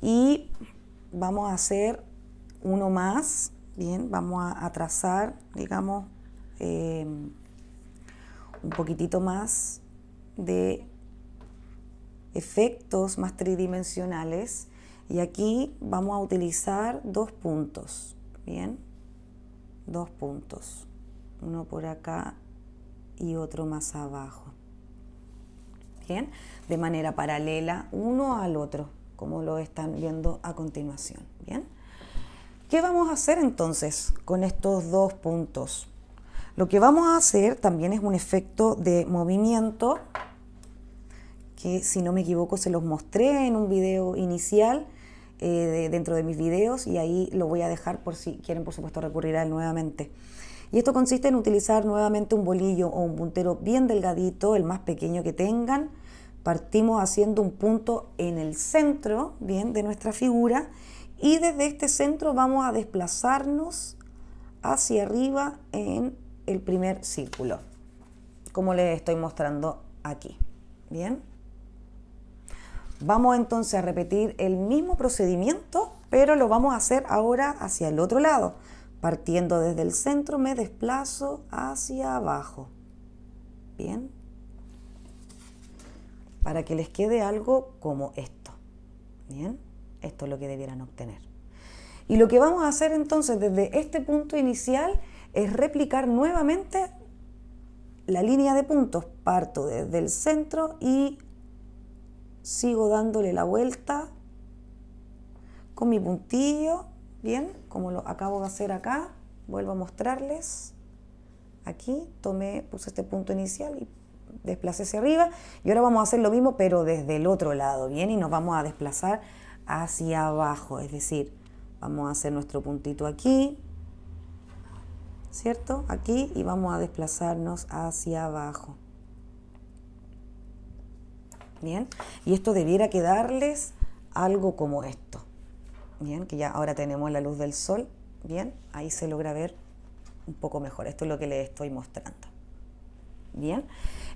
Y vamos a hacer uno más, bien, vamos a, trazar, digamos, eh, un poquitito más de efectos más tridimensionales y aquí vamos a utilizar dos puntos, bien, dos puntos, uno por acá y otro más abajo. Bien, de manera paralela uno al otro, como lo están viendo a continuación. Bien, ¿qué vamos a hacer entonces con estos dos puntos? Lo que vamos a hacer también es un efecto de movimiento que si no me equivoco se los mostré en un video inicial eh, dentro de mis videos y ahí lo voy a dejar por si quieren por supuesto recurrir a él nuevamente. Y esto consiste en utilizar nuevamente un bolillo o un puntero bien delgadito, el más pequeño que tengan. Partimos haciendo un punto en el centro, bien, de nuestra figura. Y desde este centro vamos a desplazarnos hacia arriba en el primer círculo, como les estoy mostrando aquí. Bien. Vamos entonces a repetir el mismo procedimiento, pero lo vamos a hacer ahora hacia el otro lado. Partiendo desde el centro me desplazo hacia abajo. Bien. Para que les quede algo como esto. Bien. Esto es lo que debieran obtener. Y lo que vamos a hacer entonces desde este punto inicial es replicar nuevamente la línea de puntos. Parto desde el centro y sigo dándole la vuelta con mi puntillo Bien, como lo acabo de hacer acá, vuelvo a mostrarles. Aquí tomé, puse este punto inicial y desplacé hacia arriba. Y ahora vamos a hacer lo mismo, pero desde el otro lado, ¿bien? Y nos vamos a desplazar hacia abajo, es decir, vamos a hacer nuestro puntito aquí, ¿cierto? Aquí y vamos a desplazarnos hacia abajo. Bien, y esto debiera quedarles algo como esto bien, que ya ahora tenemos la luz del sol, bien, ahí se logra ver un poco mejor. Esto es lo que les estoy mostrando. Bien,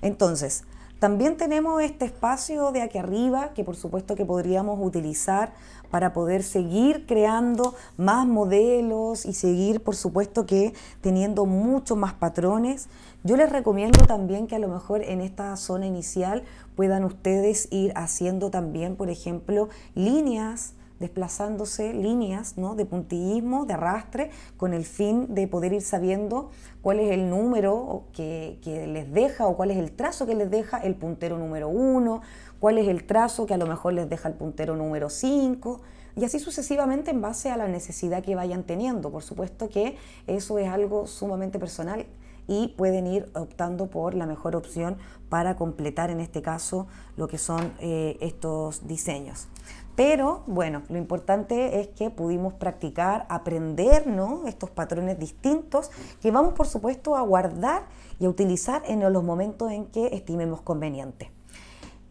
entonces, también tenemos este espacio de aquí arriba que por supuesto que podríamos utilizar para poder seguir creando más modelos y seguir por supuesto que teniendo mucho más patrones. Yo les recomiendo también que a lo mejor en esta zona inicial puedan ustedes ir haciendo también, por ejemplo, líneas desplazándose líneas ¿no? de puntillismo, de arrastre, con el fin de poder ir sabiendo cuál es el número que, les deja o cuál es el trazo que les deja el puntero número uno, cuál es el trazo que a lo mejor les deja el puntero número 5, y así sucesivamente en base a la necesidad que vayan teniendo. Por supuesto que eso es algo sumamente personal y pueden ir optando por la mejor opción para completar en este caso lo que son eh, estos diseños. Pero bueno, lo importante es que pudimos practicar, aprender estos patrones distintos que vamos por supuesto a guardar y a utilizar en los momentos en que estimemos conveniente.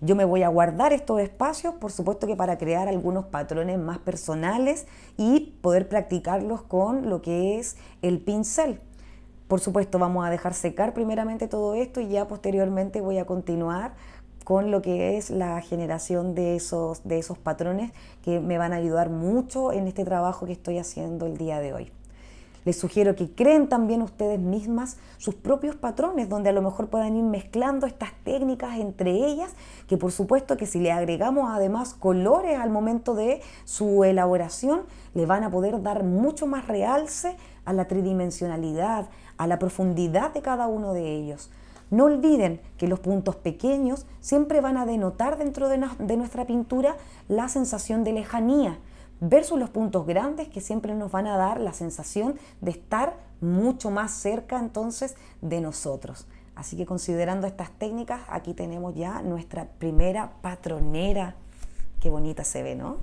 Yo me voy a guardar estos espacios, por supuesto que para crear algunos patrones más personales y poder practicarlos con lo que es el pincel. Por supuesto, vamos a dejar secar primeramente todo esto y ya posteriormente voy a continuar con lo que es la generación de esos, de esos patrones que me van a ayudar mucho en este trabajo que estoy haciendo el día de hoy. Les sugiero que creen también ustedes mismas sus propios patrones, donde a lo mejor puedan ir mezclando estas técnicas entre ellas, que por supuesto que si le agregamos además colores al momento de su elaboración, le van a poder dar mucho más realce a la tridimensionalidad, a la profundidad de cada uno de ellos. No olviden que los puntos pequeños siempre van a denotar dentro de, nuestra pintura la sensación de lejanía, versus los puntos grandes que siempre nos van a dar la sensación de estar mucho más cerca entonces de nosotros. Así que considerando estas técnicas, aquí tenemos ya nuestra primera patronera. Qué bonita se ve, ¿no?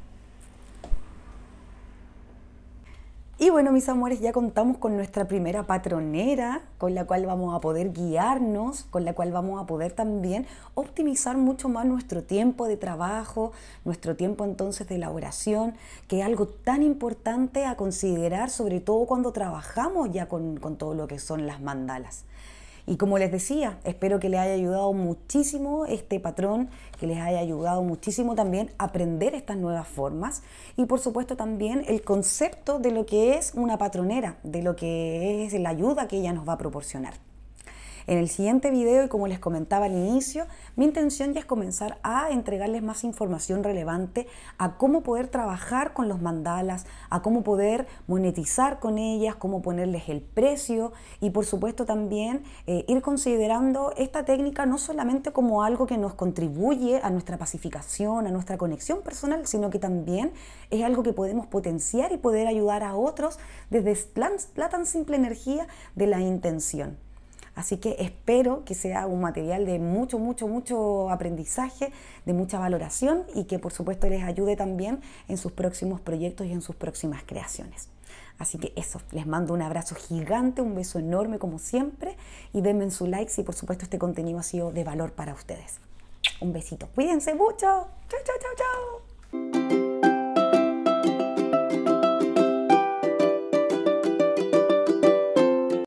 Y bueno, mis amores, ya contamos con nuestra primera patronera, con la cual vamos a poder guiarnos, con la cual vamos a poder también optimizar mucho más nuestro tiempo de trabajo, nuestro tiempo entonces de elaboración, que es algo tan importante a considerar, sobre todo cuando trabajamos ya con, todo lo que son las mandalas. Y como les decía, espero que les haya ayudado muchísimo este patrón, que les haya ayudado muchísimo también aprender estas nuevas formas y por supuesto también el concepto de lo que es una patronera, de lo que es la ayuda que ella nos va a proporcionar. En el siguiente video y como les comentaba al inicio, mi intención ya es comenzar a entregarles más información relevante a cómo poder trabajar con los mandalas, a cómo poder monetizar con ellas, cómo ponerles el precio y por supuesto también eh, ir considerando esta técnica no solamente como algo que nos contribuye a nuestra pacificación, a nuestra conexión personal, sino que también es algo que podemos potenciar y poder ayudar a otros desde la tan simple energía de la intención. Así que espero que sea un material de mucho, mucho, mucho aprendizaje, de mucha valoración y que por supuesto les ayude también en sus próximos proyectos y en sus próximas creaciones. Así que eso, les mando un abrazo gigante, un beso enorme como siempre y denme su like si por supuesto este contenido ha sido de valor para ustedes. Un besito, cuídense mucho. Chao, chao, chao, chao.